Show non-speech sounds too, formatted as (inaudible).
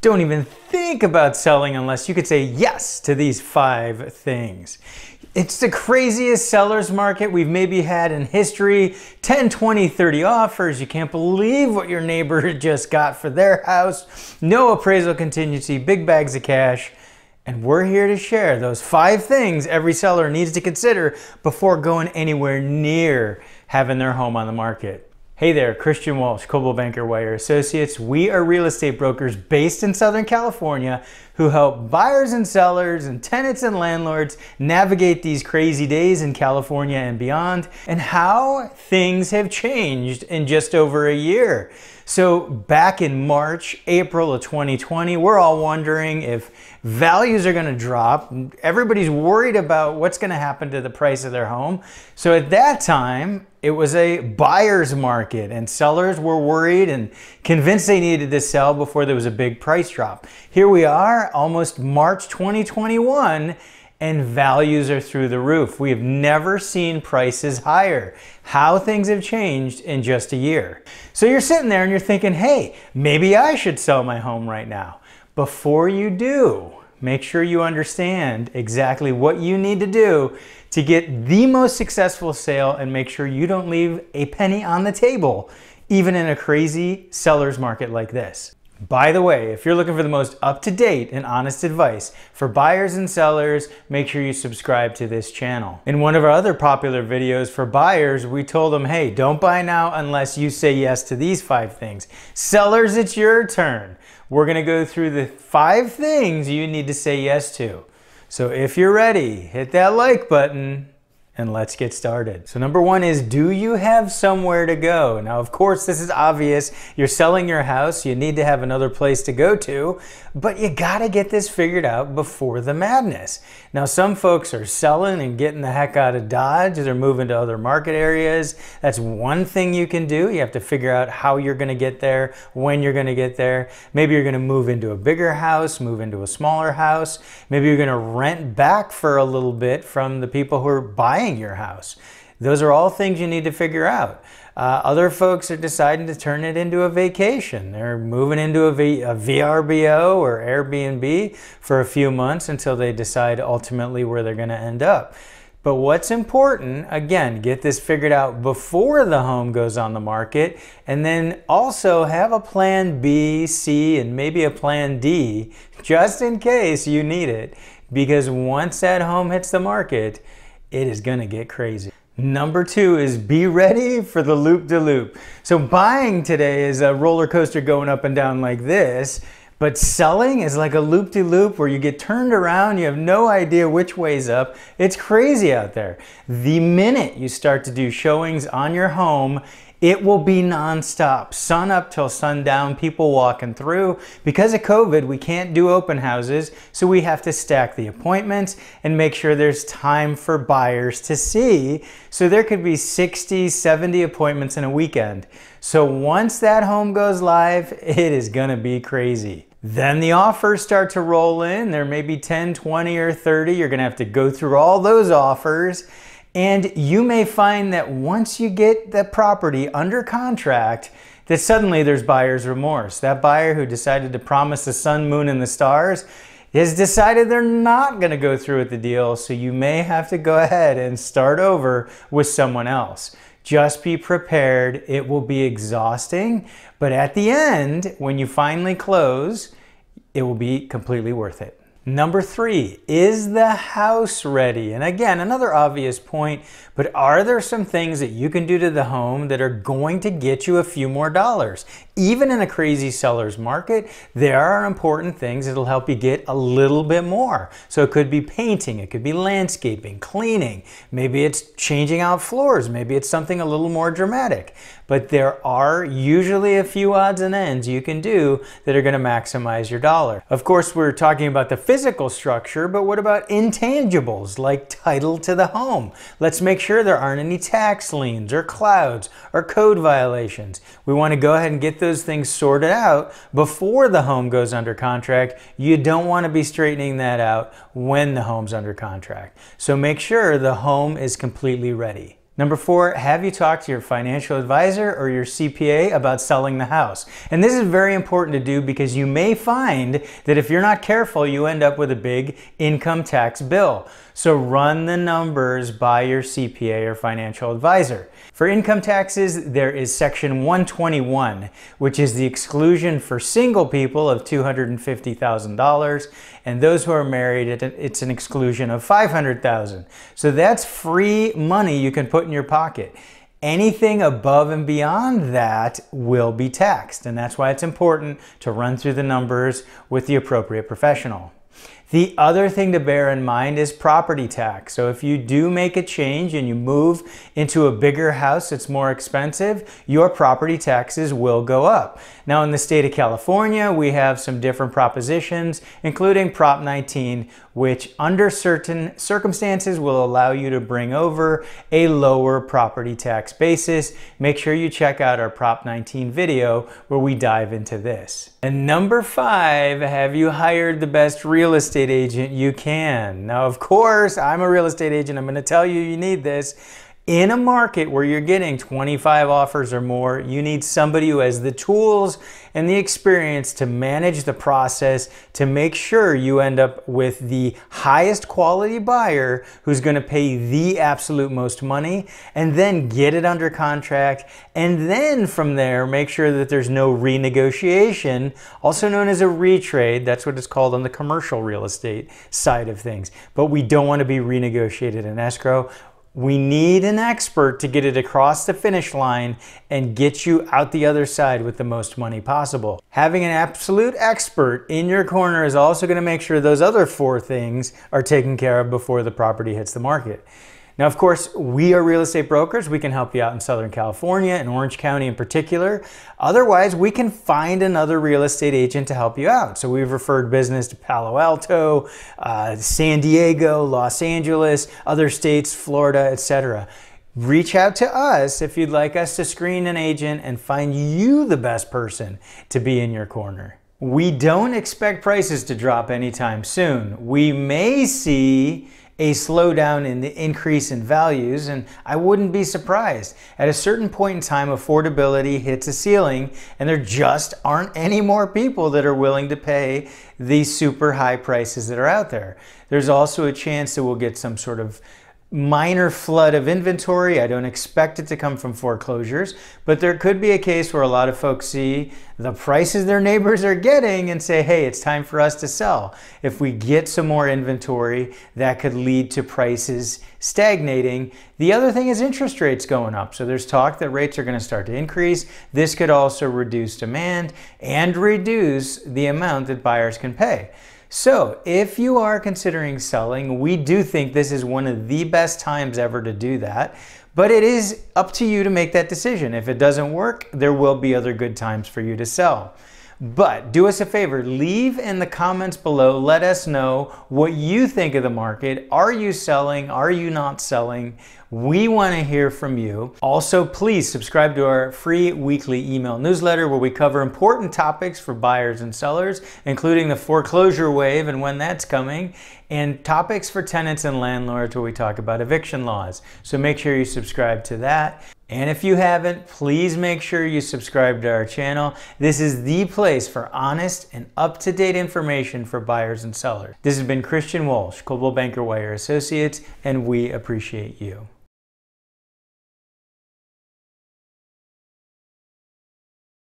Don't even think about selling unless you could say yes to these five things. It's the craziest seller's market we've maybe had in history. 10, 20, 30 offers. You can't believe what your neighbor (laughs) just got for their house. No appraisal contingency, big bags of cash. And we're here to share those five things every seller needs to consider before going anywhere near having their home on the market. Hey there, Christian Walsh, Coldwell Banker Wire Associates. We are real estate brokers based in Southern California who help buyers and sellers and tenants and landlords navigate these crazy days in California and beyond, and how things have changed in just over a year. So, back in March, April of 2020, we're all wondering if values are going to drop. Everybody's worried about what's going to happen to the price of their home. So, at that time, it was a buyer's market, and sellers were worried and convinced they needed to sell before there was a big price drop. Here we are almost March 2021, and values are through the roof. We have never seen prices higher. How things have changed in just a year. So you're sitting there and you're thinking, hey, maybe I should sell my home right now. Before you do, make sure you understand exactly what you need to do to get the most successful sale and make sure you don't leave a penny on the table, even in a crazy seller's market like this. By the way, if you're looking for the most up to date and honest advice for buyers and sellers, make sure you subscribe to this channel. In one of our other popular videos for buyers, we told them, hey, don't buy now unless you say yes to these five things. Sellers, it's your turn. We're gonna go through the five things you need to say yes to. So if you're ready, hit that like button and let's get started. So number one is, do you have somewhere to go? Now, of course, this is obvious. You're selling your house. You need to have another place to go to, but you gotta get this figured out before the madness. Now, some folks are selling and getting the heck out of Dodge. They're moving to other market areas. That's one thing you can do. You have to figure out how you're gonna get there, when you're gonna get there. Maybe you're gonna move into a bigger house, move into a smaller house. Maybe you're gonna rent back for a little bit from the people who are buying buying your house. Those are all things you need to figure out. Uh, other folks are deciding to turn it into a vacation. They're moving into a, v- a VRBO or Airbnb for a few months until they decide ultimately where they're going to end up. But what's important, again, get this figured out before the home goes on the market, and then also have a plan B, C, and maybe a plan D just in case you need it. Because once that home hits the market, it is gonna get crazy. Number two is be ready for the loop de loop. So buying today is a roller coaster going up and down like this, but selling is like a loop de loop where you get turned around, you have no idea which way's up. It's crazy out there. The minute you start to do showings on your home, it will be nonstop, sun up till sundown, people walking through. Because of COVID, we can't do open houses, so we have to stack the appointments and make sure there's time for buyers to see. So there could be 60, 70 appointments in a weekend. So once that home goes live, it is gonna be crazy. Then the offers start to roll in. There may be 10, 20, or 30. You're gonna have to go through all those offers and you may find that once you get the property under contract, that suddenly there's buyer's remorse. That buyer who decided to promise the sun, moon, and the stars has decided they're not going to go through with the deal, so you may have to go ahead and start over with someone else. Just be prepared. It will be exhausting, but at the end, when you finally close, it will be completely worth it. Number three, is the house ready? And again, another obvious point, but are there some things that you can do to the home that are going to get you a few more dollars? even in a crazy seller's market, there are important things that'll help you get a little bit more. So it could be painting, it could be landscaping, cleaning, maybe it's changing out floors, maybe it's something a little more dramatic. But there are usually a few odds and ends you can do that are gonna maximize your dollar. Of course, we're talking about the physical structure, but what about intangibles like title to the home? Let's make sure there aren't any tax liens or clouds or code violations. We wanna go ahead and get those those things sorted out before the home goes under contract. You don't want to be straightening that out when the home's under contract. So make sure the home is completely ready. Number four, have you talked to your financial advisor or your CPA about selling the house? And this is very important to do because you may find that if you're not careful, you end up with a big income tax bill. So run the numbers by your CPA or financial advisor. For income taxes, there is section 121, which is the exclusion for single people of $250,000 and those who are married, it's an exclusion of 500,000. So that's free money you can put in your pocket. Anything above and beyond that will be taxed, and that's why it's important to run through the numbers with the appropriate professional. The other thing to bear in mind is property tax. So if you do make a change and you move into a bigger house that's more expensive, your property taxes will go up. Now in the state of California, we have some different propositions, including Prop 19, which under certain circumstances will allow you to bring over a lower property tax basis. Make sure you check out our Prop 19 video where we dive into this. And number five, have you hired the best real estate agent you can? Now, of course, I'm a real estate agent. I'm going to tell you you need this in a market where you're getting 25 offers or more, you need somebody who has the tools and the experience to manage the process to make sure you end up with the highest quality buyer who's going to pay the absolute most money and then get it under contract. And then from there, make sure that there's no renegotiation, also known as a retrade. That's what it's called on the commercial real estate side of things. But we don't want to be renegotiated in escrow. We need an expert to get it across the finish line and get you out the other side with the most money possible. Having an absolute expert in your corner is also gonna make sure those other four things are taken care of before the property hits the market. Now, of course, we are real estate brokers. We can help you out in Southern California and Orange County in particular. Otherwise, we can find another real estate agent to help you out. So we've referred business to Palo Alto, uh, San Diego, Los Angeles, other states, Florida, etc. Reach out to us if you'd like us to screen an agent and find you the best person to be in your corner. We don't expect prices to drop anytime soon. We may see a slowdown in the increase in values, and I wouldn't be surprised. At a certain point in time, affordability hits a ceiling, and there just aren't any more people that are willing to pay these super high prices that are out there. There's also a chance that we'll get some sort of minor flood of inventory. I don't expect it to come from foreclosures, but there could be a case where a lot of folks see the prices their neighbors are getting and say, hey, it's time for us to sell. If we get some more inventory, that could lead to prices stagnating. The other thing is interest rates going up. So there's talk that rates are going to start to increase. This could also reduce demand and reduce the amount that buyers can pay. So if you are considering selling, we do think this is one of the best times ever to do that. But it is up to you to make that decision. If it doesn't work, there will be other good times for you to sell. But do us a favor, leave in the comments below, let us know what you think of the market. Are you selling? Are you not selling? We want to hear from you. Also, please subscribe to our free weekly email newsletter where we cover important topics for buyers and sellers, including the foreclosure wave and when that's coming, and topics for tenants and landlords where we talk about eviction laws. So make sure you subscribe to that. And if you haven't, please make sure you subscribe to our channel. This is the place for honest and up-to-date information for buyers and sellers. This has been Christian Walsh, Coldwell Banker Wire Associates, and we appreciate you.